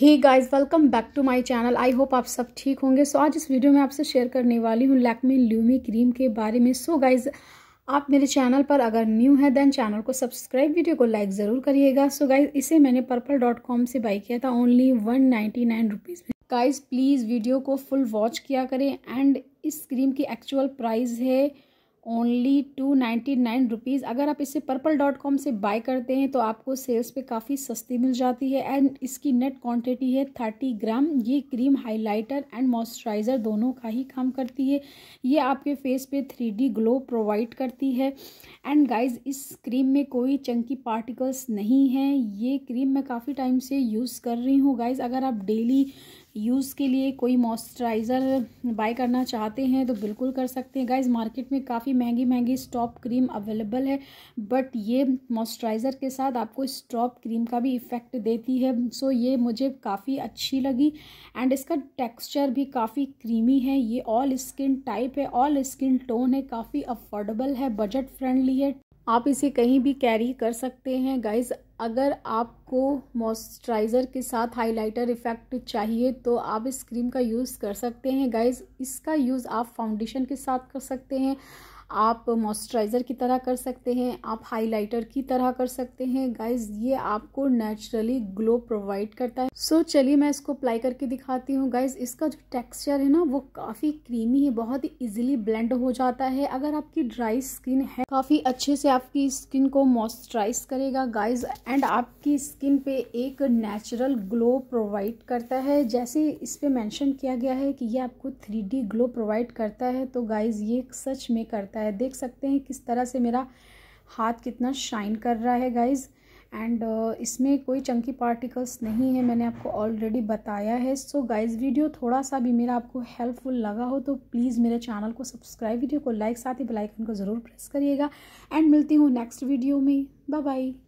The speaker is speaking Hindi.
he guys welcome back to my channel I hope आप सब ठीक होंगे सो so, आज इस वीडियो में आपसे शेयर करने वाली हूँ लैक्मे ल्यूमी क्रीम के बारे में सो so, गाइज आप मेरे चैनल पर अगर न्यू है देन चैनल को सब्सक्राइब वीडियो को लाइक ज़रूर करिएगा सो गाइज इसे मैंने पर्पल डॉट कॉम से बाई किया था only one ninety nine rupees में गाइज प्लीज़ वीडियो को फुल वॉच किया करें एंड इस क्रीम की एक्चुअल प्राइस है only two ninety nine rupees अगर आप इसे पर्पल डॉट कॉम से बाय करते हैं तो आपको सेल्स पे काफ़ी सस्ती मिल जाती है एंड इसकी नेट क्वांटिटी है थर्टी ग्राम ये क्रीम हाइलाइटर एंड मॉइस्चराइज़र दोनों का ही काम करती है ये आपके फेस पे थ्री डी ग्लो प्रोवाइड करती है एंड गाइज इस क्रीम में कोई चंकी पार्टिकल्स नहीं है ये क्रीम मैं काफ़ी टाइम से यूज़ कर रही हूँ गाइज़ अगर आप डेली यूज़ के लिए कोई मॉइस्चराइज़र बाय करना चाहते हैं तो बिल्कुल कर सकते हैं गाइज मार्केट में काफ़ी महंगी महंगी स्टॉप क्रीम अवेलेबल है बट ये मॉइस्चराइज़र के साथ आपको स्टॉप क्रीम का भी इफ़ेक्ट देती है सो ये मुझे काफ़ी अच्छी लगी एंड इसका टेक्स्चर भी काफ़ी क्रीमी है ये ऑल स्किन टाइप है ऑल स्किन टोन है काफ़ी अफोर्डेबल है बजट फ्रेंडली है आप इसे कहीं भी कैरी कर सकते हैं गाइज अगर आपको मॉइस्चराइज़र के साथ हाइलाइटर इफ़ेक्ट चाहिए तो आप इस क्रीम का यूज़ कर सकते हैं गाइज इसका यूज़ आप फाउंडेशन के साथ कर सकते हैं आप मॉइस्चराइज़र की तरह कर सकते हैं आप हाइलाइटर की तरह कर सकते हैं गाइज ये आपको नेचुरली ग्लो प्रोवाइड करता है सो so, चलिए मैं इसको अप्लाई करके दिखाती हूँ गाइज इसका जो टेक्सचर है ना वो काफ़ी क्रीमी है बहुत ही ईजिली ब्लेंड हो जाता है अगर आपकी ड्राई स्किन है काफ़ी अच्छे से आपकी स्किन को मॉइस्चराइज करेगा गाइज एंड आपकी स्किन पे एक नेचुरल ग्लो प्रोवाइड करता है जैसे इस पर मैंशन किया गया है कि ये आपको थ्री ग्लो प्रोवाइड करता है तो गाइज ये सच में करता लगता है देख सकते हैं किस तरह से मेरा हाथ कितना शाइन कर रहा है गाइज़ एंड uh, इसमें कोई चंकी पार्टिकल्स नहीं है मैंने आपको ऑलरेडी बताया है सो गाइज़ वीडियो थोड़ा सा भी मेरा आपको हेल्पफुल लगा हो तो प्लीज़ मेरे चैनल को सब्सक्राइब वीडियो को लाइक साथ ही बेलाइकन को ज़रूर प्रेस करिएगा एंड मिलती हूँ नेक्स्ट वीडियो में बाय बाय